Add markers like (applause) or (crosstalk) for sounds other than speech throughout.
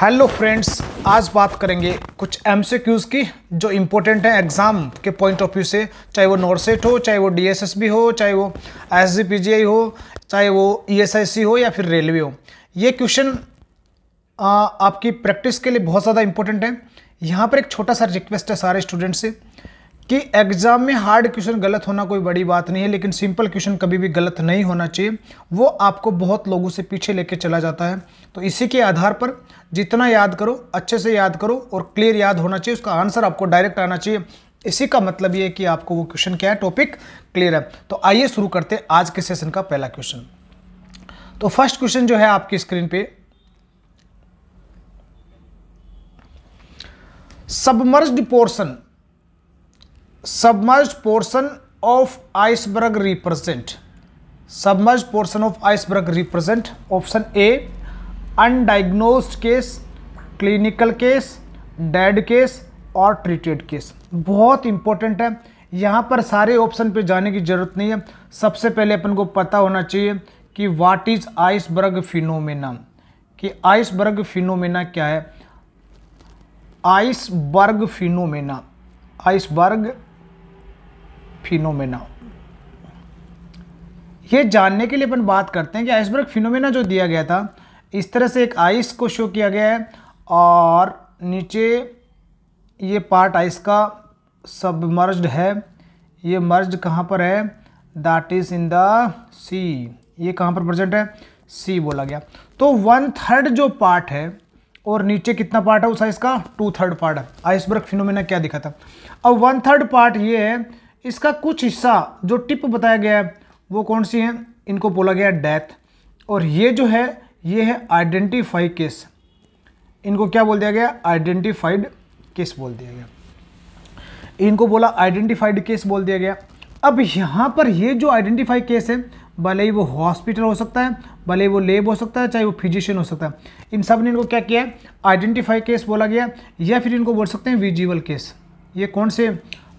hello friends आज बात करेंगे कुछ एम की जो इम्पोर्टेंट है एग्ज़ाम के पॉइंट ऑफ व्यू से चाहे वो नॉर्सेट हो चाहे वो डी हो चाहे वो एस हो चाहे वो ई e हो या फिर रेलवे हो ये क्वेश्चन आपकी प्रैक्टिस के लिए बहुत ज़्यादा इंपॉर्टेंट है यहाँ पर एक छोटा सा रिक्वेस्ट है सारे स्टूडेंट से कि एग्ज़ाम में हार्ड क्वेश्चन गलत होना कोई बड़ी बात नहीं है लेकिन सिंपल क्वेश्चन कभी भी गलत नहीं होना चाहिए वो आपको बहुत लोगों से पीछे लेके चला जाता है तो इसी के आधार पर जितना याद करो अच्छे से याद करो और क्लियर याद होना चाहिए उसका आंसर आपको डायरेक्ट आना चाहिए इसी का मतलब ये है कि आपको वो क्वेश्चन क्या है टॉपिक क्लियर है तो आइए शुरू करते हैं आज के सेशन का पहला क्वेश्चन तो फर्स्ट क्वेश्चन जो है आपकी स्क्रीन पे submerged portion submerge portion of iceberg represent submerge portion of iceberg represent option A undiagnosed case clinical case dead case और ट्रीटेड केस बहुत इंपॉर्टेंट है यहाँ पर सारे ऑप्शन पे जाने की जरूरत नहीं है सबसे पहले अपन को पता होना चाहिए कि वाट इज आइसबर्ग फिनोमेना कि आइसबर्ग फिनोमेना क्या है आइसबर्ग फिनोमेना आइसबर्ग फिनोमेना ये जानने के लिए अपन बात करते हैं कि आइसबर्ग फिनोमेना जो दिया गया था इस तरह से एक आइस को शो किया गया है और नीचे ये पार्ट आइस का सब मर्ज्ड है ये मर्ज कहाँ पर है that is in the sea ये कहाँ पर प्रेजेंट है सी बोला गया तो वन थर्ड जो पार्ट है और नीचे कितना पार्ट है उस आइस का टू थर्ड पार्ट है आइसबर्ग फिनोमेना क्या दिखा था अब वन थर्ड पार्ट ये है इसका कुछ हिस्सा जो टिप बताया गया है वो कौन सी है इनको बोला गया डेथ और ये जो है ये है आइडेंटिफाई केस इनको क्या बोल दिया गया आइडेंटिफाइड केस बोल दिया गया इनको बोला आइडेंटिफाइड केस बोल दिया गया अब यहाँ पर ये जो आइडेंटिफाई केस है भले ही वो हॉस्पिटल हो सकता है भले ही वो लेब हो सकता है चाहे वो फिजिशियन हो सकता है इन सब ने इनको क्या किया है आइडेंटिफाई केस बोला गया या फिर इनको बोल सकते हैं विजिवल केस ये कौन से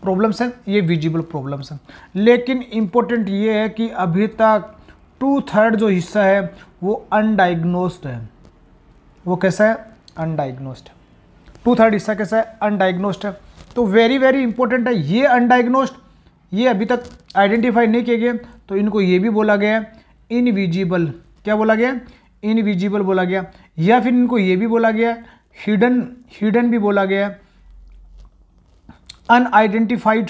प्रॉब्लम्स हैं ये विजिबल प्रॉब्लम्स हैं लेकिन इम्पोर्टेंट ये है कि अभी तक टू थर्ड जो हिस्सा है वो अनडाइग्नोस्ड है वो कैसा है अनडाइग्नोस्ड टू थर्ड हिस्सा कैसा है अनडाइग्नोस्ड है तो वेरी वेरी इंपॉर्टेंट है ये अनडाइग्नोस्ड ये अभी तक आइडेंटिफाई नहीं किए गए तो इनको ये भी बोला गया है इनविजिबल क्या बोला गया इनविजिबल बोला गया या फिर इनको ये भी बोला गया हिडन हिडन भी बोला गया है अनआइडेंटिफाइड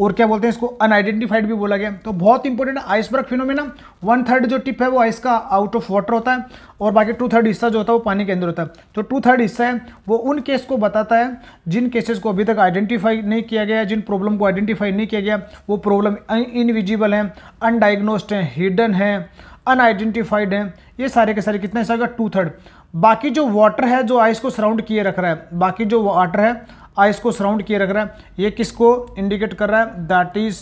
और क्या बोलते हैं इसको अनआइडेंटिफाइड भी बोला गया तो बहुत important iceberg phenomena one third जो टिप है वो आइस का आउट ऑफ वाटर होता है और बाकी टू थर्ड हिस्सा जो होता है वो पानी के अंदर होता है तो टू थर्ड हिस्सा है वो उन केस को बताता है जिन केसेस को अभी तक आइडेंटिफाई नहीं किया गया जिन प्रॉब्लम को आइडेंटिफाई नहीं किया गया वो प्रॉब्लम इनविजिबल है अनडाइग्नोस्ड हैं हिडन है अनआइडेंटिफाइड हैं ये सारे के सारे कितने हिस्सा होगा टू थर्ड बाकी जो वाटर है जो आइस को सराउंड किए रख रहा है बाकी जो वाटर है आइस को सराउंड किए रख रहा है ये किसको इंडिकेट कर रहा है दैट इज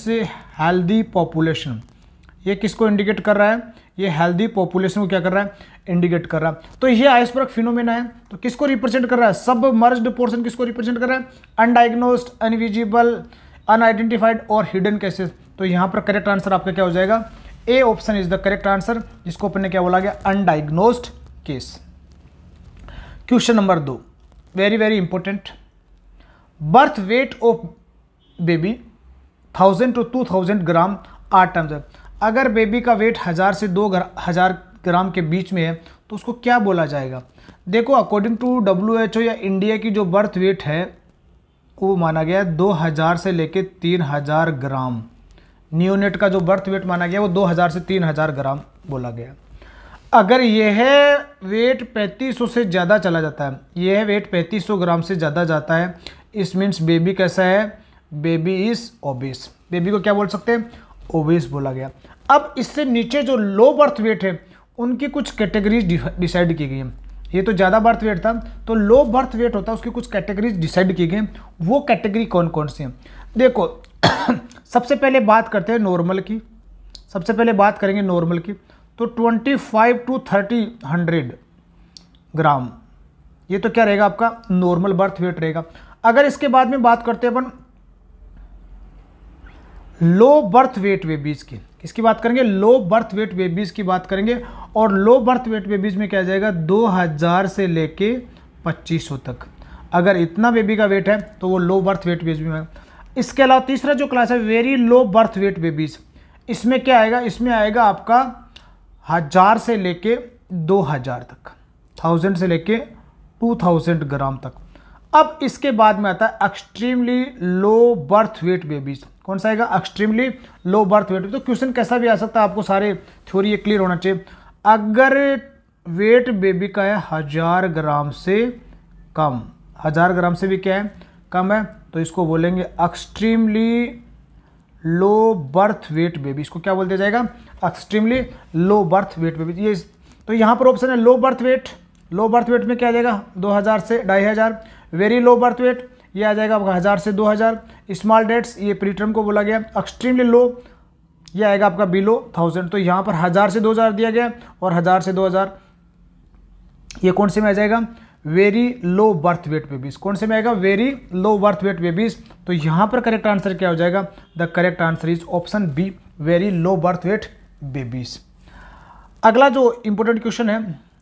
हेल्दी पॉपुलेशन ये किसको इंडिकेट कर रहा है ये हेल्दी पॉपुलेशन को क्या कर रहा है इंडिकेट कर रहा है तो ये आइसबर्ग फिनोमेना है तो किसको रिप्रेजेंट कर रहा है सब मर्ज पोर्सन किसको रिप्रेजेंट कर रहा है अनडाइग्नोस्ड अनविजिबल अनआइडेंटिफाइड और हिडन केसेस तो यहाँ पर करेक्ट आंसर आपका क्या हो जाएगा A option is the correct answer जिसको अपने क्या बोला गया अनडाइग्नोस्ड केस क्वेश्चन नंबर दो very very important birth weight of baby thousand to two thousand gram आठ टर्म्स अगर बेबी का वेट हज़ार से दो हज़ार ग्राम के बीच में है तो उसको क्या बोला जाएगा देखो according to W H O या इंडिया की जो बर्थ वेट है वो माना गया है दो हज़ार से लेकर तीन हज़ार ग्राम न्यूनेट का जो बर्थ वेट माना गया वो दो हज़ार से तीन हज़ार ग्राम बोला गया अगर यह वेट 3500 से ज़्यादा चला जाता है यह वेट 3500 ग्राम से ज़्यादा जाता है इस मीन्स बेबी कैसा है बेबी इज़ ओबेस बेबी को क्या बोल सकते हैं ओबेस बोला गया अब इससे नीचे जो लो बर्थ वेट है उनकी कुछ कैटेगरीज डिसाइड की गई हैं ये तो ज़्यादा बर्थ वेट था तो लो बर्थ वेट होता है उसकी कुछ कैटेगरीज डिसाइड की गई वो कैटेगरी कौन कौन सी हैं देखो (coughs) सबसे पहले बात करते हैं नॉर्मल की सबसे पहले बात करेंगे नॉर्मल की तो 25 टू 30 हंड्रेड ग्राम ये तो क्या रहेगा आपका नॉर्मल बर्थ वेट रहेगा अगर इसके बाद में बात करते हैं अपन लो बर्थ वेट बेबीज की किसकी बात करेंगे लो बर्थ वेट बेबीज की बात करेंगे और लो बर्थ वेट बेबीज में क्या जाएगा 2000 से लेके 2500 तक अगर इतना बेबी का वेट है तो वो लो बर्थ वेट बेबीज में इसके अलावा तीसरा जो क्लास है very low birth weight babies इसमें क्या आएगा इसमें आएगा आपका हजार से लेके दो हजार तक थाउजेंड से लेके टू थाउजेंड ग्राम तक अब इसके बाद में आता है extremely low birth weight babies कौन सा आएगा एक्सट्रीमली लो बर्थ वेट तो क्वेश्चन कैसा भी आ सकता है आपको सारे थ्योरी ये क्लियर होना चाहिए अगर वेट बेबी का है हजार ग्राम से कम हजार ग्राम से भी क्या है कम है तो इसको बोलेंगे extremely low birth weight baby इसको क्या बोल दिया जाएगा extremely low birth weight baby ये तो यहाँ पर ऑप्शन है low birth weight low birth weight में क्या आ जाएगा 2000 से ढाई हज़ार वेरी लो बर्थ वेट ये आ जाएगा आपका हज़ार से 2000 स्मॉल डेट्स ये प्रीटर्म को बोला गया एक्सट्रीमली लो ये आएगा आपका बिलो थाउजेंड तो यहाँ पर हज़ार से 2000 दिया गया और हज़ार से 2000 ये कौन से में आ जाएगा very low birth weight babies कौन से में आएगा very low birth weight babies तो यहाँ पर करेक्ट आंसर क्या हो जाएगा the correct answer is option B very low birth weight babies अगला जो इंपॉर्टेंट क्वेश्चन है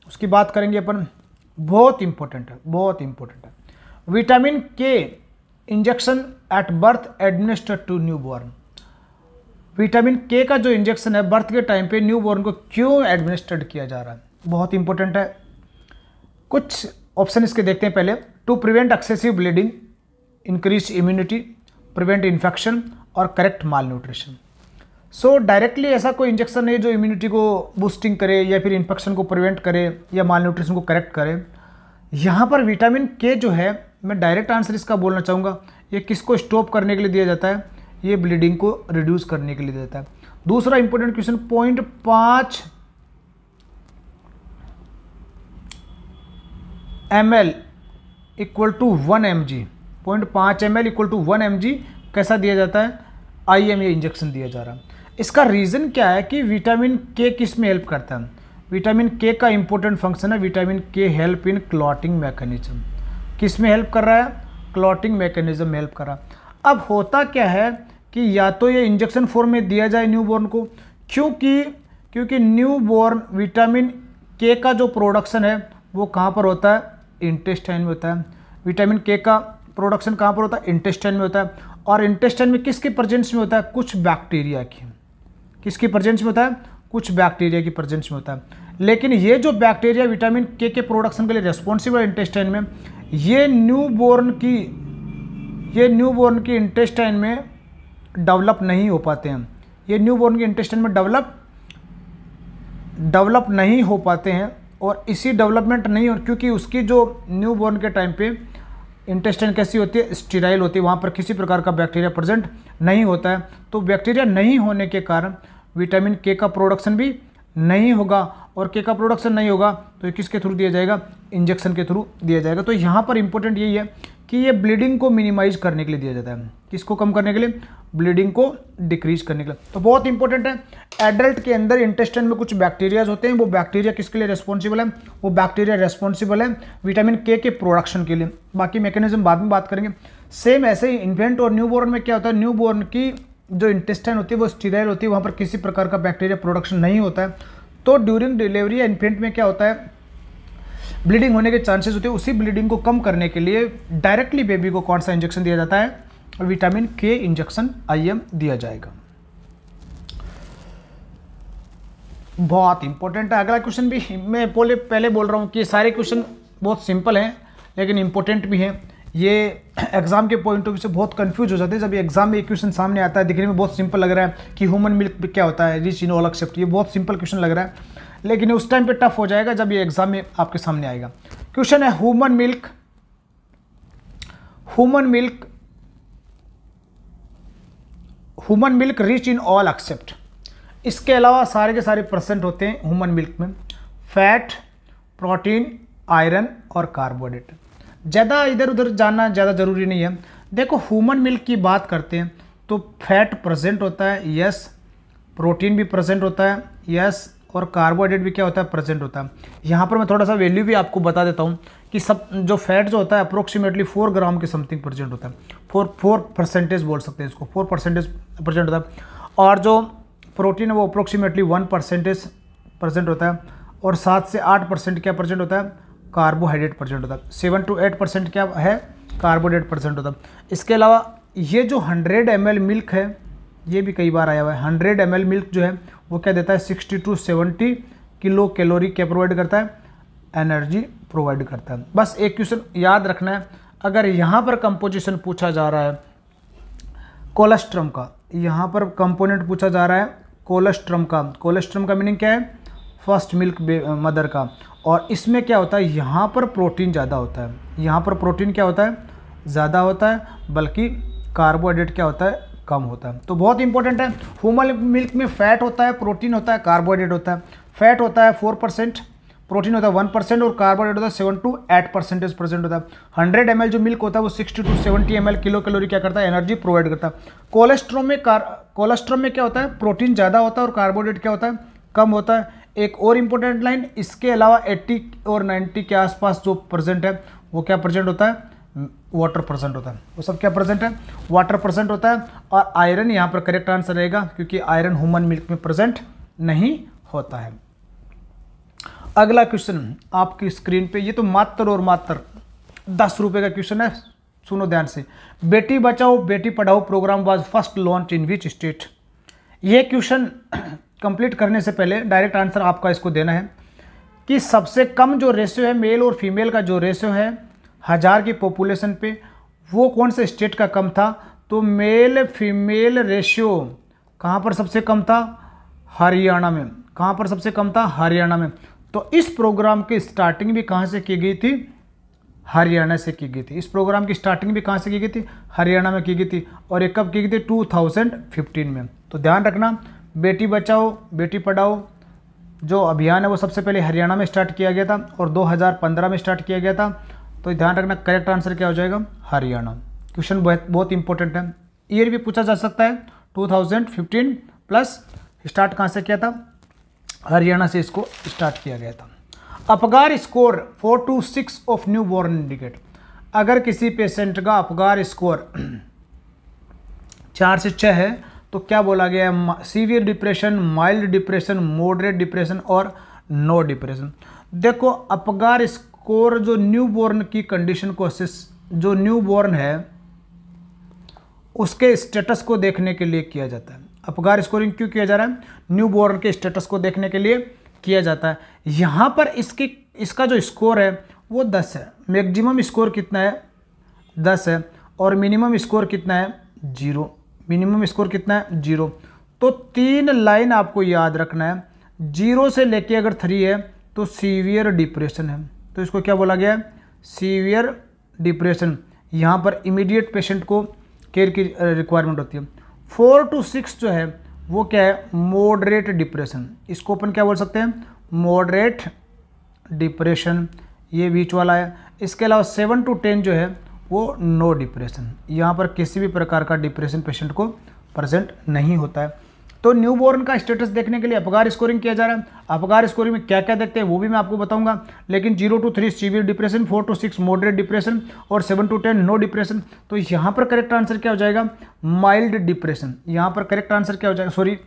उसकी बात करेंगे अपन बहुत इंपॉर्टेंट है बहुत इंपॉर्टेंट है vitamin K injection at birth administer to new born vitamin K का जो इंजेक्शन है बर्थ के टाइम पे न्यू बॉर्न को क्यों एडमिनिस्टर्ड किया जा रहा है बहुत इंपॉर्टेंट है कुछ ऑप्शन इसके देखते हैं पहले to prevent excessive bleeding increase immunity prevent infection और correct malnutrition so directly ऐसा कोई इंजेक्शन नहीं जो इम्यूनिटी को बूस्टिंग करे या फिर इन्फेक्शन को प्रिवेंट करे या माल न्यूट्रिशन को करेक्ट करे यहाँ पर विटामिन के जो है मैं डायरेक्ट आंसर इसका बोलना चाहूँगा ये किसको स्टॉप करने के लिए दिया जाता है ये ब्लीडिंग को रिड्यूस करने के लिए देता है दूसरा इंपॉर्टेंट क्वेश्चन पॉइंट पाँच M L equal to one M G point पाँच M L equal to one M G कैसा दिया जाता है आई एम ए इंजेक्शन दिया जा रहा है इसका रीज़न क्या है कि विटामिन के किस में हेल्प करता है विटामिन के का इंपॉर्टेंट फंक्शन है vitamin K help in clotting mechanism किस में हेल्प कर रहा है क्लॉटिंग मैकेनिज्म में हेल्प कर रहा है अब होता क्या है कि या तो ये इंजेक्शन फॉर्म में दिया जाए न्यूबॉर्न को क्योंकि क्योंकि न्यूबॉर्न विटामिन के का जो प्रोडक्शन है वो कहाँ पर होता है इंटेस्टाइन में होता है विटामिन के का प्रोडक्शन कहाँ पर होता है इंटेस्टाइन में होता है और इंटेस्टाइन में किसके प्रजेंस में होता है कुछ बैक्टीरिया की किसके प्रजेंस में होता है कुछ बैक्टीरिया की प्रजेंस में होता है लेकिन ये जो बैक्टीरिया विटामिन के के प्रोडक्शन के लिए रेस्पॉन्सिबल है इंटेस्टाइन में ये बोर्न की ये बोर्न की इंटेस्टाइन में डेवलप नहीं हो पाते हैं ये न्यू बोर्न की इंटेस्टाइन में डेवलप डेवलप नहीं हो पाते हैं और इसी डेवलपमेंट नहीं हो क्योंकि उसकी जो न्यू बॉर्न के टाइम पे इंटेस्टाइन कैसी होती है स्टीराइल होती है वहाँ पर किसी प्रकार का बैक्टीरिया प्रेजेंट नहीं होता है तो बैक्टीरिया नहीं होने के कारण विटामिन के का प्रोडक्शन भी नहीं होगा और के का प्रोडक्शन नहीं होगा तो किसके थ्रू दिया जाएगा इंजेक्शन के थ्रू दिया जाएगा तो यहाँ पर इंपॉर्टेंट यही है कि ये ब्लीडिंग को मिनिमाइज करने के लिए दिया जाता है किसको कम करने के लिए ब्लीडिंग को डिक्रीज करने के लिए तो बहुत इंपॉर्टेंट है एडल्ट के अंदर इंटेस्टाइन में कुछ बैक्टीरियाज होते हैं वो बैक्टीरिया किसके लिए रेस्पॉन्सिबल है वो बैक्टीरिया रेस्पॉन्सिबल है विटामिन के के प्रोडक्शन के लिए बाकी मैकेनिज्म बाद में बात करेंगे सेम ऐसे ही इन्फेंट और न्यूबॉर्न में क्या होता है न्यू की जो इंटेस्टाइन होती है वो स्टीराइल होती है वहाँ पर किसी प्रकार का बैक्टीरिया प्रोडक्शन नहीं होता है तो ड्यूरिंग डिलीवरी इन्फेंट में क्या होता है ब्लीडिंग होने के चांसेस होते हैं उसी ब्लीडिंग को कम करने के लिए डायरेक्टली बेबी को कौन सा इंजेक्शन दिया जाता है विटामिन के इंजेक्शन आईएम दिया जाएगा बहुत इंपॉर्टेंट है अगला क्वेश्चन भी मैं पहले पहले बोल रहा हूँ कि सारे क्वेश्चन बहुत सिंपल हैं लेकिन इंपॉर्टेंट भी हैं ये एग्ज़ाम के पॉइंट ऑफ व्यू से बहुत कंफ्यूज हो जाते हैं जब एग्जाम में एक क्वेश्चन सामने आता है दिखने में बहुत सिंपल लग रहा है कि ह्यूमन मिल्क क्या होता है रिच इन ऑल एक्सेप्ट ये बहुत सिंपल क्वेश्चन लग रहा है लेकिन उस टाइम पे टफ हो जाएगा जब ये एग्जाम में आपके सामने आएगा क्वेश्चन है human milk human milk human milk rich in all except इसके अलावा सारे के सारे परसेंट होते हैं ह्यूमन मिल्क में फैट प्रोटीन आयरन और कार्बोहाइड्रेट ज़्यादा इधर उधर जाना ज़्यादा ज़रूरी नहीं है देखो ह्यूमन मिल्क की बात करते हैं तो फैट प्रेजेंट होता है यस प्रोटीन भी प्रेजेंट होता है यस और कार्बोहाइड्रेट भी क्या होता है प्रेजेंट होता है यहाँ पर मैं थोड़ा सा वैल्यू भी आपको बता देता हूँ कि सब जो फैट जो होता है अप्रोक्सीमेटली फोर ग्राम के समथिंग प्रेजेंट होता है फोर फोर परसेंटेज बोल सकते हैं इसको फोर परसेंटेज प्रजेंट होता है और जो प्रोटीन है वो अप्रोक्सीमेटली वन परसेंटेज प्रजेंट होता है और सात से आठ परसेंट क्या प्रजेंट होता है कार्बोहाइड्रेट प्रजेंट होता है सेवन टू एट परसेंट क्या है कार्बोहाइड्रेट परसेंट होता है इसके अलावा ये जो हंड्रेड एम मिल्क है ये भी कई बार आया हुआ है हंड्रेड एम मिल्क जो है वो क्या देता है sixty to seventy kilo calorie क्या प्रोवाइड करता है एनर्जी प्रोवाइड करता है बस एक क्वेश्चन याद रखना है अगर यहाँ पर कंपोजिशन पूछा जा रहा है कोलेस्ट्रम का यहाँ पर कंपोनेंट पूछा जा रहा है कोलेस्ट्रम का कोलेस्ट्रम का मीनिंग क्या है फर्स्ट मिल्क मदर का और इसमें क्या होता है यहाँ पर प्रोटीन ज़्यादा होता है यहाँ पर प्रोटीन क्या होता है ज़्यादा होता है बल्कि कार्बोहाइड्रेट क्या होता है कम होता है तो बहुत इंपॉर्टेंट है हुमल मिल्क में फैट होता है प्रोटीन होता है कार्बोहाइड्रेट होता है फैट होता है फोर परसेंट प्रोटीन होता है वन परसेंट और कार्बोहाइड्रेट होता है seven to eight percentage percent होता है हंड्रेड एम जो मिल्क होता है वो sixty to seventy M kilo calorie क्या करता है एनर्जी प्रोवाइड करता है कोलेस्ट्रोल में कार कोलेस्ट्रोल में क्या होता है प्रोटीन ज़्यादा होता है और कार्बोहाइड्रेट क्या होता है कम होता है एक और इंपॉर्टेंट लाइन इसके अलावा 80 और 90 के आसपास जो प्रजेंट है वो क्या प्रजेंट होता है वाटर परसेंट होता है वो सब क्या प्रेजेंट है वाटर परसेंट होता है और आयरन यहाँ पर करेक्ट आंसर रहेगा क्योंकि आयरन ह्यूमन मिल्क में प्रजेंट नहीं होता है अगला क्वेश्चन आपकी स्क्रीन पे ये तो मात्र और मात्र दस रुपये का क्वेश्चन है सुनो ध्यान से बेटी Bachao Beti Padhao program was first launch in which state ये क्वेश्चन कंप्लीट करने से पहले डायरेक्ट आंसर आपका इसको देना है कि सबसे कम जो रेशियो है मेल और फीमेल का जो रेशियो है हज़ार की पॉपुलेशन पे वो कौन से स्टेट का कम था तो मेल फीमेल रेशियो कहाँ पर सबसे कम था हरियाणा में कहाँ पर सबसे कम था हरियाणा में तो इस प्रोग्राम की स्टार्टिंग भी कहाँ से की गई थी हरियाणा से की गई थी इस प्रोग्राम की स्टार्टिंग भी कहाँ से की गई थी हरियाणा में की गई थी और ये कब की गई थी 2015 में तो ध्यान रखना बेटी बचाओ बेटी पढ़ाओ जो अभियान है वो सबसे पहले हरियाणा में स्टार्ट किया गया था और 2015 में स्टार्ट किया गया था तो ध्यान रखना करेक्ट आंसर क्या हो जाएगा हरियाणा क्वेश्चन बहुत इंपॉर्टेंट है ईयर भी पूछा जा सकता है 2015 प्लस स्टार्ट कहाँ से किया था हरियाणा से इसको स्टार्ट किया गया था Apgar score four to six of new born indicate अगर किसी पेशेंट का अपगार स्कोर चार से छः है तो क्या बोला गया है severe depression mild depression moderate depression और नो डिप्रेशन देखो अपगार स्कोर कोर जो न्यू बोर्न की कंडीशन को जो न्यू बोर्न है उसके स्टेटस को देखने के लिए किया जाता है अपगार स्कोरिंग क्यों किया जा रहा है न्यू बोर्न के स्टेटस को देखने के लिए किया जाता है यहाँ पर इसकी इसका जो स्कोर है वो दस है मैक्सिमम स्कोर कितना है दस है और मिनिमम स्कोर कितना है जीरो मिनिमम स्कोर कितना है जीरो तो तीन लाइन आपको याद रखना है जीरो से लेके अगर थ्री है तो सीवियर डिप्रेशन है तो इसको क्या बोला गया है सीवियर डिप्रेशन यहाँ पर इमीडिएट पेशेंट को केयर की रिक्वायरमेंट होती है फोर टू सिक्स जो है वो क्या है मॉडरेट डिप्रेशन इसको अपन क्या बोल सकते हैं मॉडरेट डिप्रेशन ये बीच वाला है इसके अलावा सेवन टू टेन जो है वो नो डिप्रेशन यहाँ पर किसी भी प्रकार का डिप्रेशन पेशेंट को प्रजेंट नहीं होता है तो न्यू बोर्न का स्टेटस देखने के लिए अपगार स्कोरिंग किया जा रहा है अपगार स्कोरिंग में क्या क्या देखते हैं वो भी मैं आपको बताऊंगा लेकिन zero to three severe depression four to six moderate depression और seven to ten no depression तो यहाँ पर करेक्ट आंसर क्या हो जाएगा माइल्ड डिप्रेशन यहाँ पर करेक्ट आंसर क्या हो जाएगा सॉरी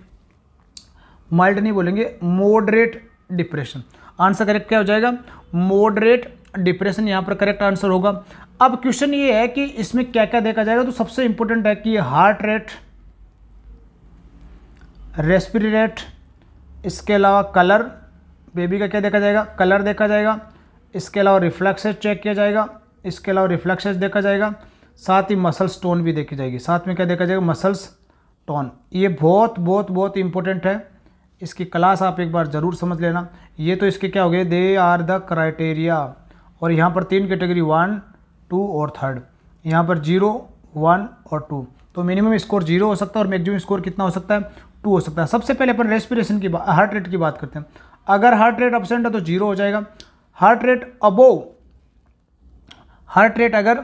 माइल्ड नहीं बोलेंगे मॉडरेट डिप्रेशन आंसर करेक्ट क्या हो जाएगा मॉडरेट डिप्रेशन यहाँ पर करेक्ट आंसर होगा अब क्वेश्चन ये है कि इसमें क्या क्या देखा जाएगा तो सबसे इंपॉर्टेंट है कि हार्ट रेट रेट इसके अलावा कलर बेबी का क्या देखा जाएगा कलर देखा जाएगा इसके अलावा रिफ्लेक्सेस चेक किया जाएगा इसके अलावा रिफ्लेक्सेस देखा जाएगा साथ ही मसल्स टोन भी देखी जाएगी साथ में क्या देखा जाएगा मसल्स टोन ये बहुत बहुत बहुत इंपॉर्टेंट है इसकी क्लास आप एक बार ज़रूर समझ लेना ये तो इसके क्या हो गए दे आर द क्राइटेरिया और यहाँ पर तीन कैटेगरी वन टू और थर्ड यहाँ पर जीरो वन और टू तो मिनिमम स्कोर जीरो हो सकता है और मैक्सिमम स्कोर कितना हो सकता है टू हो सकता है सबसे पहले अपन रेस्पिरेशन की हार्ट रेट की बात करते हैं अगर हार्ट रेट अपसेंट है तो जीरो हो जाएगा heart rate above heart rate अगर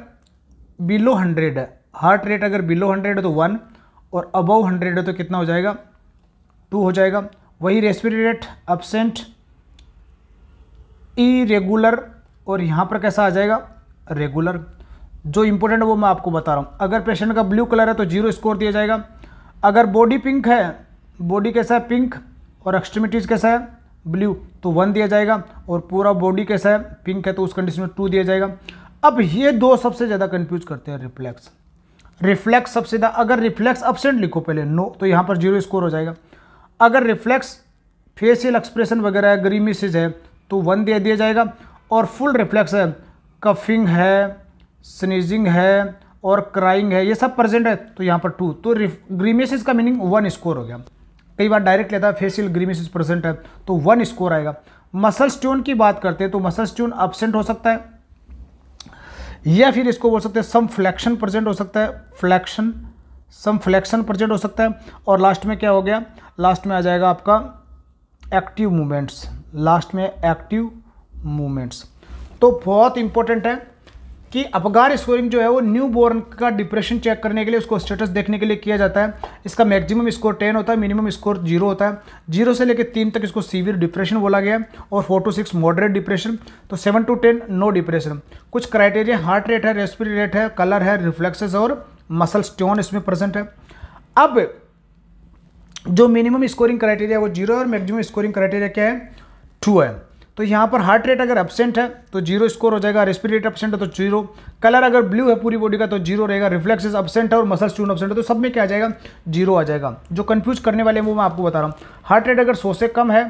बिलो हंड्रेड है हार्ट रेट अगर बिलो हंड्रेड है तो वन और अबव हंड्रेड है तो कितना हो जाएगा टू हो जाएगा वही रेस्पिरेट अपसेंट इरेगुलर और यहाँ पर कैसा आ जाएगा रेगुलर जो इंपॉर्टेंट है वो मैं आपको बता रहा हूँ अगर पेशेंट का ब्लू कलर है तो जीरो स्कोर दिया जाएगा अगर बॉडी पिंक है बॉडी कैसा है पिंक और एक्सट्रीमिटीज़ कैसा है ब्लू तो वन दिया जाएगा और पूरा बॉडी कैसा है पिंक है तो उस कंडीशन में टू दिया जाएगा अब ये दो सबसे ज़्यादा कंफ्यूज करते हैं रिफ्लेक्स रिफ्लेक्स सबसे ज़्यादा अगर रिफ्लेक्स अपसेंट लिखो पहले नो तो यहाँ पर जीरो स्कोर हो जाएगा अगर रिफ्लेक्स फेसियल एक्सप्रेशन वगैरह है ग्रीमिसेज है तो वन दिया दिया जाएगा और फुल रिफ्लेक्स है कफिंग है स्नीजिंग है और क्राइंग है ये सब प्रेजेंट है तो यहाँ पर टू तो ग्रीमेसिस का मीनिंग वन स्कोर हो गया कई बार डायरेक्ट लेता है फेसियल ग्रीमिस प्रेजेंट है तो वन स्कोर आएगा मसल स्टोन की बात करते हैं तो मसल स्टोन अब्सेंट हो सकता है या फिर इसको बोल सकते हैं सम फ्लैक्शन प्रेजेंट हो सकता है फ्लैक्शन सम फ्लैक्शन प्रेजेंट हो सकता है और लास्ट में क्या हो गया लास्ट में आ जाएगा आपका एक्टिव मूवमेंट्स लास्ट में एक्टिव मूवमेंट्स तो बहुत इंपॉर्टेंट है कि अपगार स्कोरिंग जो है वो न्यू बोर्न का डिप्रेशन चेक करने के लिए उसको स्टेटस देखने के लिए किया जाता है इसका मैक्सिमम स्कोर टेन होता है मिनिमम स्कोर जीरो होता है जीरो से लेकर तीन तक इसको सीवियर डिप्रेशन बोला गया और four to six moderate depression तो seven to ten no depression कुछ क्राइटेरिया हार्ट रेट है रेस्पिरी रेट है कलर है रिफ्लेक्सेस और मसल स्टोन इसमें प्रेजेंट है अब जो मिनिमम स्कोरिंग क्राइटेरिया वो जीरो है और मैक्सिमम स्कोरिंग क्राइटेरिया क्या है टू है तो यहाँ पर हार्ट रेट अगर एबसेंट है तो जीरो स्कोर हो जाएगा रेस्पिरेट एबसेंट है तो जीरो कलर अगर ब्लू है पूरी बॉडी का तो जीरो रहेगा रिफ्लेक्सेस एबसेंट है और मसल स्टून एबसेंट है तो सब में क्या आ जाएगा जीरो आ जाएगा जो कन्फ्यूज करने वाले हैं वो मैं आपको बता रहा हूँ हार्ट रेट अगर सौ से कम है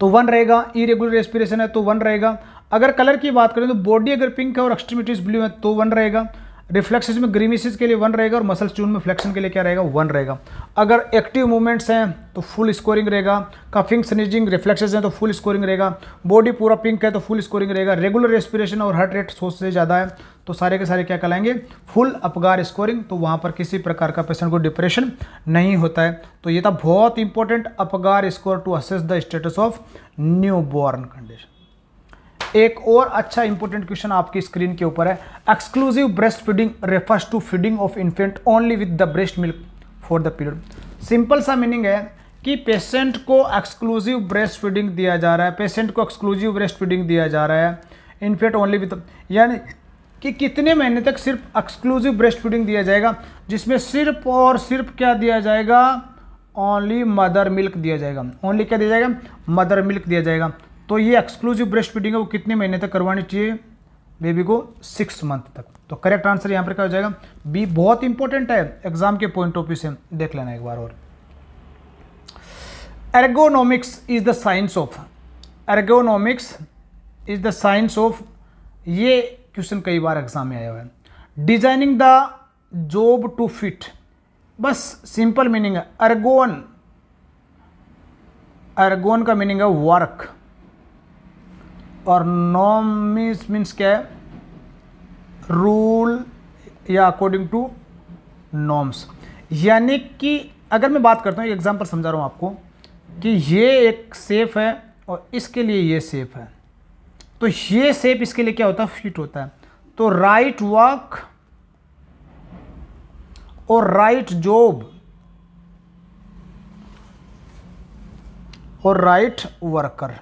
तो वन रहेगा इरेगुलर रेस्पिरेशन है तो वन रहेगा अगर कलर की बात करें तो बॉडी अगर पिंक है और एक्सट्रीमिटीज़ ब्लू है तो वन रहेगा रिफ्लेक्सेस में ग्रीमिसिस के लिए वन रहेगा और मसल ट्यून में फ्लेक्शन के लिए क्या रहेगा वन रहेगा अगर एक्टिव मूवमेंट्स हैं तो फुल स्कोरिंग रहेगा कफिंग स्निजिंग रिफ्लेक्सेस हैं तो फुल स्कोरिंग रहेगा बॉडी पूरा पिंक है तो फुल स्कोरिंग रहेगा रेगुलर रेस्पिरेशन और हार्ट रेट सौ से ज़्यादा है तो सारे के सारे क्या कहलाएंगे फुल अपगार स्कोरिंग तो वहाँ पर किसी प्रकार का पेशेंट को डिप्रेशन नहीं होता है तो ये था बहुत important Apgar score to assess the status of new born condition एक और अच्छा इंपॉर्टेंट क्वेश्चन आपकी स्क्रीन के ऊपर है exclusive breast feeding refers to feeding of infant only with the breast milk for the period simple सा meaning है कि पेशेंट को एक्सक्लूसिव ब्रेस्ट फीडिंग दिया जा रहा है पेशेंट को एक्सक्लूसिव ब्रेस्ट फीडिंग दिया जा रहा है इन्फेंट ओनली विद यानी कि कितने महीने तक सिर्फ एक्सक्लूसिव ब्रेस्ट फीडिंग दिया जाएगा जिसमें सिर्फ और सिर्फ क्या दिया जाएगा ओनली मदर मिल्क दिया जाएगा ओनली क्या दिया जाएगा मदर मिल्क दिया जाएगा तो ये एक्सक्लूसिव ब्रेस्ट फीडिंग है वो कितने महीने तक करवानी चाहिए बेबी को सिक्स मंथ तक तो करेक्ट आंसर यहाँ पर क्या हो जाएगा बी बहुत इंपॉर्टेंट है एग्जाम के पॉइंट ऑफ व्यू से देख लेना एक बार और ergonomics is the science of ergonomics is the science of ये क्वेश्चन कई बार एग्जाम में आया हुआ है designing the job to fit बस सिंपल मीनिंग है अर्गोन अर्गोन का मीनिंग है वर्क और नॉम मीन्स क्या है रूल या अकॉर्डिंग टू नॉम्स यानी कि अगर मैं बात करता हूँ एग्जाम्पल समझा रहा हूँ आपको कि ये एक सेफ है और इसके लिए ये सेफ है तो ये सेप इसके लिए क्या होता है फिट होता है तो राइट वर्क और राइट जॉब और राइट वर्कर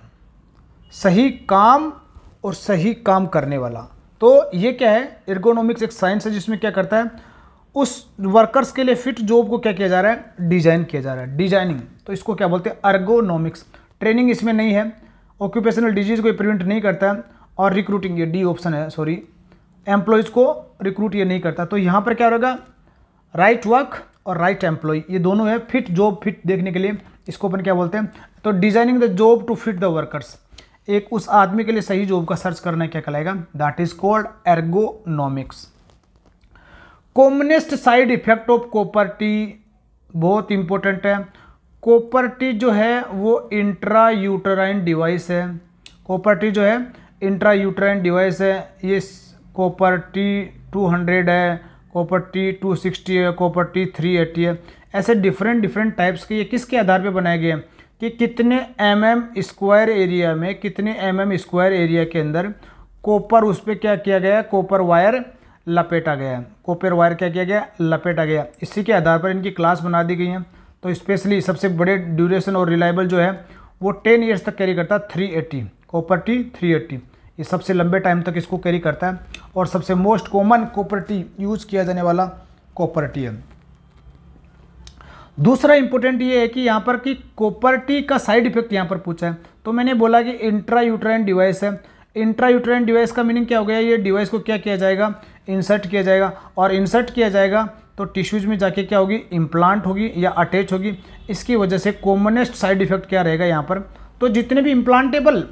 सही काम और सही काम करने वाला तो ये क्या है इर्गोनॉमिक्स एक साइंस है जिसमें क्या करता है उस वर्कर्स के लिए फिट जॉब को क्या किया जा रहा है डिजाइन किया जा रहा है डिजाइनिंग तो इसको क्या बोलते हैं अर्गोनॉमिक्स ट्रेनिंग इसमें नहीं है ऑक्यूपेशनल डिजीज़ को प्रिवेंट नहीं करता है और रिक्रूटिंग ये डी ऑप्शन है सॉरी एम्प्लॉयज़ को रिक्रूट ये नहीं करता तो यहाँ पर क्या रहेगा राइट वर्क और राइट एम्प्लॉय ये दोनों है फिट जॉब फिट देखने के लिए इसको अपन क्या बोलते हैं तो designing the job to fit the workers एक उस आदमी के लिए सही जॉब का सर्च करना क्या कहलाएगा that is called ergonomics commonest side effect of copper T बहुत इंपॉर्टेंट है कॉपर्टी जो है वो इंट्रा यूटराइन डिवाइस है कॉपर्टी जो है इंट्रा यूटराइन डिवाइस है ये कॉपर्टी 200 है कॉपर्टी 260 है कॉपर्टी 380 है ऐसे डिफरेंट डिफरेंट टाइप्स के ये किसके आधार पे बनाए गए हैं कि कितने एम एम स्क्वायर एरिया में कितने एम एम स्क्वायर एरिया के अंदर कॉपर उस पर क्या किया गया कॉपर वायर लपेटा गया है कॉपर वायर क्या किया गया लपेटा गया इसी के आधार पर इनकी क्लास बना दी गई है तो स्पेशली सबसे बड़े ड्यूरेशन और रिलायबल जो है वो टेन ईयर्स तक कैरी करता three eighty copper T three eighty ये सबसे लंबे टाइम तक इसको कैरी करता है और सबसे most common copper T use किया जाने वाला कॉपर टी है दूसरा इंपॉर्टेंट ये है कि यहाँ पर कि कोपर्टी का साइड इफेक्ट यहाँ पर पूछा है तो मैंने बोला कि इंट्रा यूट्राइन डिवाइस है इंट्रा यूट्राइन डिवाइस का मीनिंग क्या हो गया ये डिवाइस को क्या किया जाएगा इंसर्ट किया जाएगा और इंसर्ट किया जाएगा तो टिश्यूज में जाके क्या होगी इम्प्लांट होगी या अटैच होगी इसकी वजह से कॉमनेस्ट साइड इफेक्ट क्या रहेगा यहाँ पर तो जितने भी इम्प्लांटेबल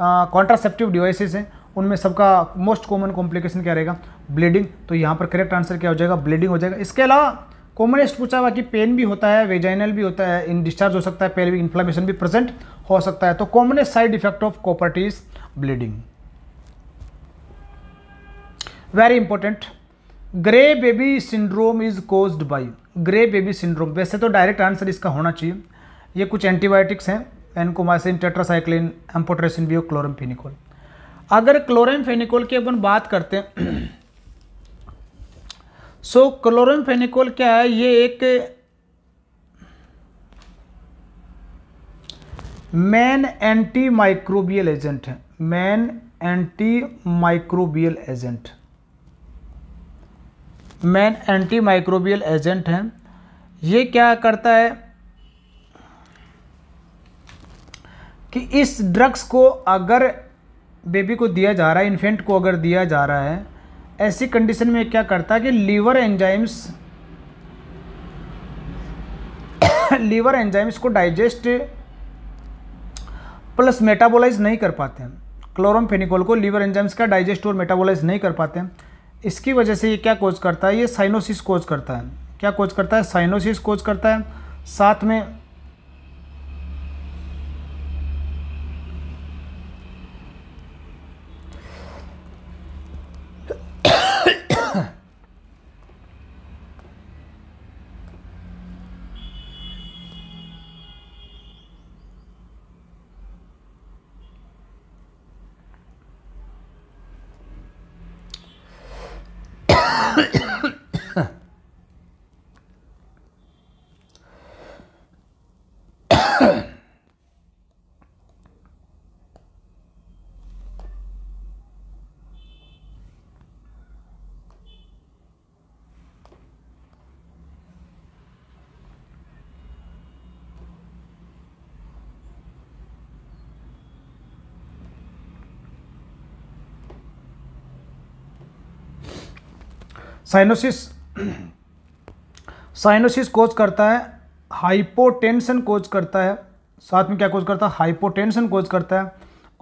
कॉन्ट्रासेप्टिव डिवाइसेज़ हैं उनमें सबका मोस्ट कॉमन कॉम्प्लिकेशन क्या रहेगा ब्लीडिंग तो यहाँ पर करेक्ट आंसर क्या हो जाएगा ब्लीडिंग हो जाएगा इसके अलावा कॉमनेस्ट पूछा हुआ कि पेन भी होता है वेजाइनल भी होता है इन डिस्चार्ज हो सकता है भी इन्फ्लामेशन भी प्रेजेंट हो सकता है तो commonest side effect of copper Ts bleeding very important grey baby syndrome is caused by grey baby syndrome वैसे तो डायरेक्ट आंसर इसका होना चाहिए ये कुछ एंटीबायोटिक्स हैं एनकोमासिन टेट्रासाइक्लिन एम्पोट्रेसिन भी बियो क्लोरमफेनिकोल अगर क्लोरमफेनिकोल की अपन बात करते हैं सो so, फेनिकोल क्या है ये एक मैन एंटी माइक्रोबियल एजेंट है main anti microbial agent main anti microbial agent है ये क्या करता है कि इस ड्रग्स को अगर बेबी को दिया जा रहा है इन्फेंट को अगर दिया जा रहा है ऐसी कंडीशन में क्या करता है कि लीवर एंजाइम्स लीवर एंजाइम्स को डाइजेस्ट प्लस मेटाबोलाइज नहीं कर पाते हैं क्लोरमफेनिकोल को लीवर एंजाइम्स का डाइजेस्ट और मेटाबोलाइज नहीं कर पाते हैं इसकी वजह से ये क्या कोच करता है ये साइनोसिस कोच करता है क्या कोच करता है साइनोसिस कोच करता है साथ में साइनोसिस साइनोसिस कोच करता है हाइपोटेंशन कोच करता है साथ में क्या कोच करता है हाइपोटेंशन कोच करता है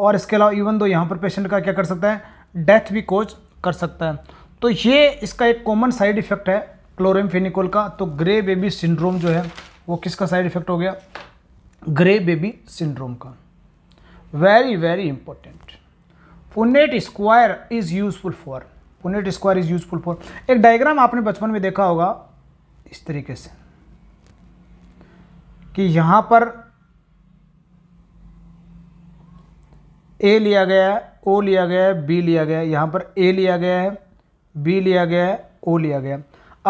और इसके अलावा इवन दो यहाँ पर पेशेंट का क्या कर सकता है डेथ भी कोच कर सकता है तो ये इसका एक कॉमन साइड इफेक्ट है क्लोरेमफेनिकोल का तो ग्रे बेबी सिंड्रोम जो है वो किसका साइड इफेक्ट हो गया ग्रे बेबी सिंड्रोम का very very important Punnett square is useful for Punnett square is useful for एक डायग्राम आपने बचपन में देखा होगा इस तरीके से कि यहां पर ए लिया गया है ओ लिया गया है बी लिया गया है यहां पर ए लिया गया है बी लिया गया है ओ लिया गया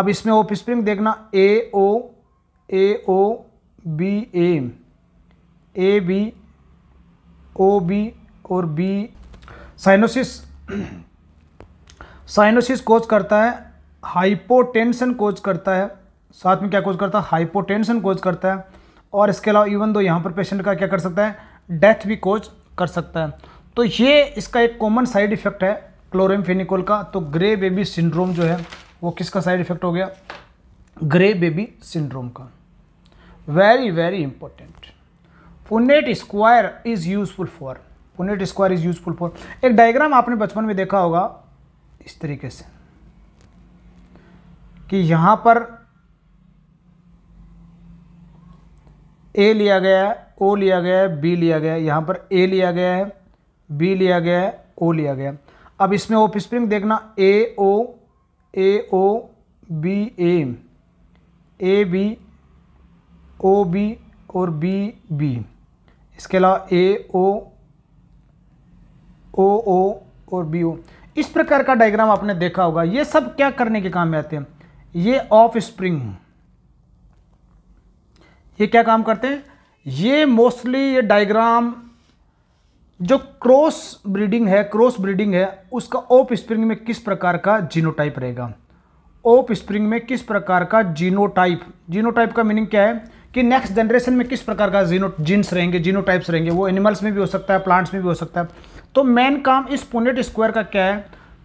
अब इसमें ओप स्प्रिंग देखना A O A O B A A B O B और बी साइनोसिस साइनोसिस कोच करता है हाइपोटेंशन कोच करता है साथ में क्या कोच करता है हाइपोटेंशन कोच करता है और इसके अलावा इवन दो यहाँ पर पेशेंट का क्या कर सकता है डेथ भी कोच कर सकता है तो ये इसका एक कॉमन साइड इफेक्ट है क्लोरेमफेनिकोल का तो ग्रे बेबी सिंड्रोम जो है वो किसका साइड इफेक्ट हो गया ग्रे बेबी सिंड्रोम का very very important Punnett square is useful for Punnett square is useful for एक डायग्राम आपने बचपन में देखा होगा इस तरीके से कि यहाँ पर ए लिया गया है ओ लिया गया है बी लिया गया है यहाँ पर ए लिया गया है बी लिया गया है ओ लिया गया अब इसमें ओप स्प्रिंग देखना A O A O B A A B O B और बी बी इसके अलावा ए ओ ओ ओ और बी ओ इस प्रकार का डायग्राम आपने देखा होगा ये सब क्या करने के काम में आते हैं ये ऑफ स्प्रिंग ये क्या काम करते हैं ये मोस्टली ये डायग्राम जो क्रॉस ब्रीडिंग है क्रॉस ब्रीडिंग है उसका ऑफ स्प्रिंग में किस प्रकार का जीनोटाइप रहेगा ऑफ स्प्रिंग में किस प्रकार का जीनोटाइप जीनोटाइप का मीनिंग क्या है कि नेक्स्ट जनरेशन में किस प्रकार का जीनो जीन्स रहेंगे जीनोटाइप्स रहेंगे वो एनिमल्स में भी हो सकता है प्लांट्स में भी हो सकता है तो मेन काम इस पुनेट स्क्वायर का क्या है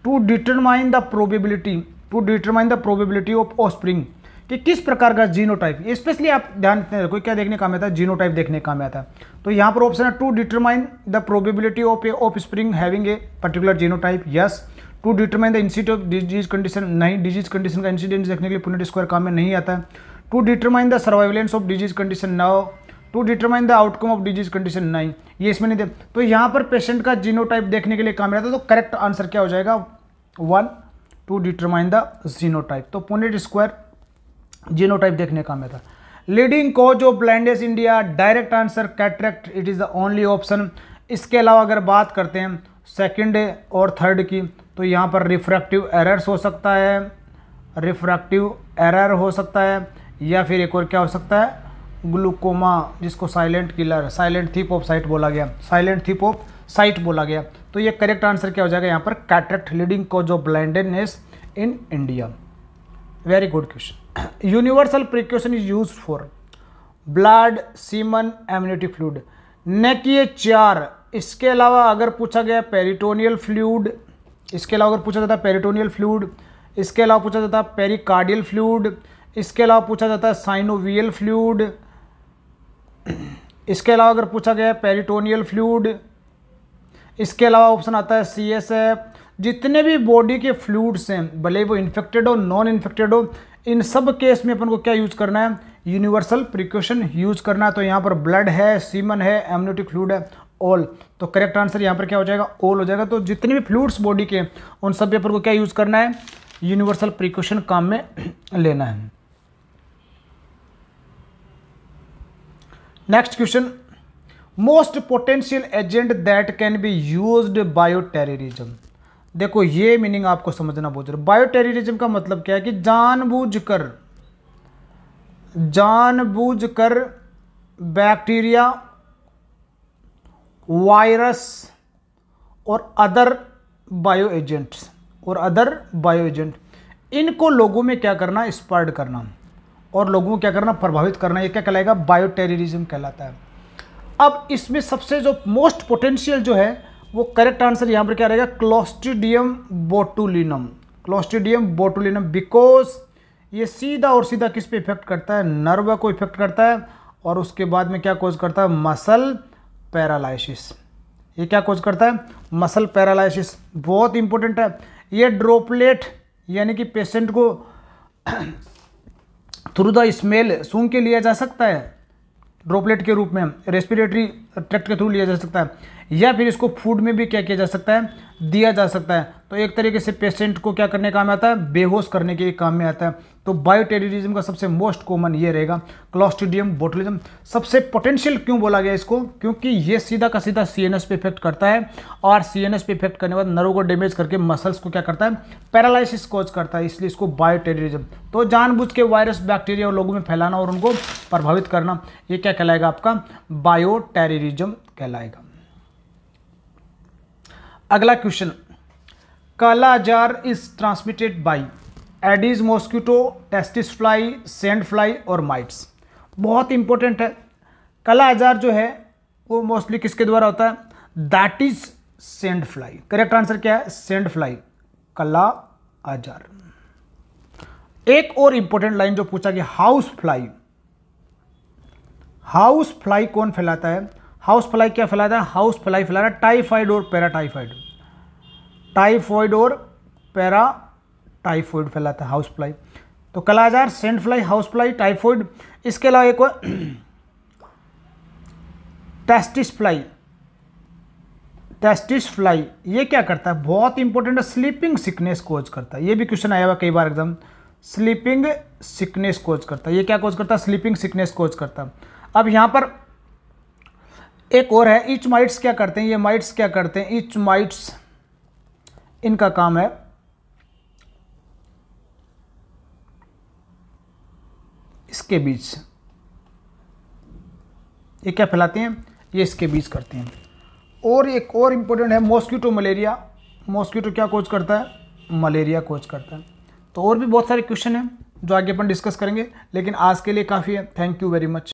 to determine the probability to determine the probability of offspring कि किस प्रकार का जीनोटाइप स्पेशली आप ध्यान इतने रखो क्या देखने का आता है जीनोटाइप देखने का आता है तो यहाँ पर ऑप्शन है to determine the probability of a offspring having a particular genotype yes to determine the incident of disease condition नहीं डिजीज कंडीशन का इंसिडेंट देखने के लिए पुनेट स्क्वायर काम में नहीं आता है to determine the surveillance of disease condition now to determine the outcome of disease condition नहीं ये इसमें नहीं दे तो यहाँ पर पेशेंट का जीनोटाइप देखने के लिए काम रहता है तो करेक्ट आंसर क्या हो जाएगा one to determine the genotype तो पुनेट स्क्वायर जीनोटाइप देखने का method leading cause of blindness India direct answer cataract it is the only option इसके अलावा अगर बात करते हैं सेकेंड और थर्ड की तो यहाँ पर रिफ्रैक्टिव एरर्स हो सकता है रिफ्रैक्टिव एरर हो सकता है या फिर एक और क्या हो सकता है ग्लूकोमा जिसको silent killer silent thief of sight बोला गया साइलेंट थीप ऑफ साइट बोला गया तो ये करेक्ट आंसर क्या हो जाएगा यहाँ पर cataract leading cause of blindness in India very good question universal precaution is use for blood semen amniotic fluid नेक ये चार इसके अलावा अगर पूछा गया पेरिटोनियल फ्लूड इसके अलावा अगर पूछा जाता है पेरिटोनियल फ्लूड इसके अलावा पूछा जाता है पेरिकार्डियल फ्लूड इसके अलावा पूछा जाता है साइनोवियल फ्लूड इसके अलावा अगर पूछा गया पेरिटोनियल फ्लूड इसके अलावा ऑप्शन आता है सी एस एफ जितने भी बॉडी के फ्लूड्स हैं भले वो इन्फेक्टेड हो नॉन इन्फेक्टेड हो इन सब केस में अपन को क्या यूज़ करना है यूनिवर्सल प्रिकॉशन यूज़ करना है तो यहाँ पर ब्लड है सीमन है एम्यूनिटिक फ्लूड है ऑल तो करेक्ट आंसर यहाँ पर क्या हो जाएगा ऑल हो जाएगा तो जितने भी फ्लूड्स बॉडी के उन सब पेपर को क्या यूज़ करना है यूनिवर्सल प्रिकॉशन काम में लेना है next question most potential agent that can be use bioterrorism देखो ये मीनिंग आपको समझना बहुत जरूरी बायो टेररिज्म का मतलब क्या है कि जानबूझकर जानबूझकर बैक्टीरिया वायरस और अदर बायो एजेंट्स और अदर बायो एजेंट इनको लोगों में क्या करना स्पर्ड करना और लोगों को क्या करना प्रभावित करना ये क्या कहलाएगा बायो टेररिज्म कहलाता है अब इसमें सबसे जो मोस्ट पोटेंशियल जो है वो करेक्ट आंसर यहाँ पर क्या रहेगा clostridium botulinum clostridium botulinum because ये सीधा और सीधा किस पे इफेक्ट करता है नर्व को इफेक्ट करता है और उसके बाद में क्या कोज करता है मसल पैरालाइसिस ये क्या कोज करता है मसल पैरालाइसिस बहुत इंपॉर्टेंट है ये ड्रोपलेट यानी कि पेशेंट को थ्रू द स्मेल सूंघ के लिया जा सकता है ड्रॉपलेट के रूप में रेस्पिरेटरी ट्रैक्ट के थ्रू लिया जा सकता है या फिर इसको फूड में भी क्या किया जा सकता है दिया जा सकता है तो एक तरीके से पेशेंट को क्या करने काम आता है बेहोश करने के काम में आता है तो बायोटेरिज्म का सबसे मोस्ट कॉमन ये रहेगा क्लॉस्टिडियम बोटलिज्म सबसे पोटेंशियल क्यों बोला गया इसको क्योंकि ये सीधा का सीधा सी पे इफेक्ट करता है और सी पे इफेक्ट करने के बाद नर्व को डैमेज करके मसल्स को क्या करता है पैरालिसिस कोच करता है इसलिए इसको बायोटेरिज्म तो जानबूझ के वायरस बैक्टीरिया और लोगों में फैलाना और उनको प्रभावित करना ये क्या कहलाएगा आपका बायोटेररिज्म प्लेजरिज्म कहलाएगा अगला क्वेश्चन आजार is transmitted by Aedes mosquito tsetse fly sand fly और माइट्स बहुत इंपॉर्टेंट है आजार जो है वो मोस्टली किसके द्वारा होता है that is sand fly correct answer क्या है सेंड फ्लाई कला आजार एक और इंपॉर्टेंट लाइन जो पूछा कि हाउस फ्लाई हाउस फ्लाई कौन फैलाता है हाउस फ्लाई क्या फैलाता है हाउस फ्लाई फैला रहा है टाइफाइड और पैराटाइफाइड टाइफॉइड और पैरा टाइफॉइड फैलाता है हाउस फ्लाई तो kala azar sand fly house fly typhoid इसके अलावा एक टेस्टिस फ्लाई टेस्टिस फ्लाई ये क्या करता है बहुत इंपॉर्टेंट है स्लीपिंग सिकनेस कोच करता है ये भी क्वेश्चन आया हुआ कई बार एकदम स्लीपिंग सिकनेस कोच करता है ये क्या कोच करता है स्लीपिंग सिकनेस कोच करता है अब यहाँ पर एक और है इच माइट्स क्या करते हैं ये माइट्स क्या करते हैं इच माइट्स इनका काम है इसके बीच ये क्या फैलाते हैं ये इसके बीच करते हैं और एक और इम्पोर्टेंट है मॉस्किटो मलेरिया मॉस्किटो क्या कोच करता है मलेरिया कोच करता है तो और भी बहुत सारे क्वेश्चन हैं जो आगे अपन डिस्कस करेंगे लेकिन आज के लिए काफ़ी है थैंक यू वेरी मच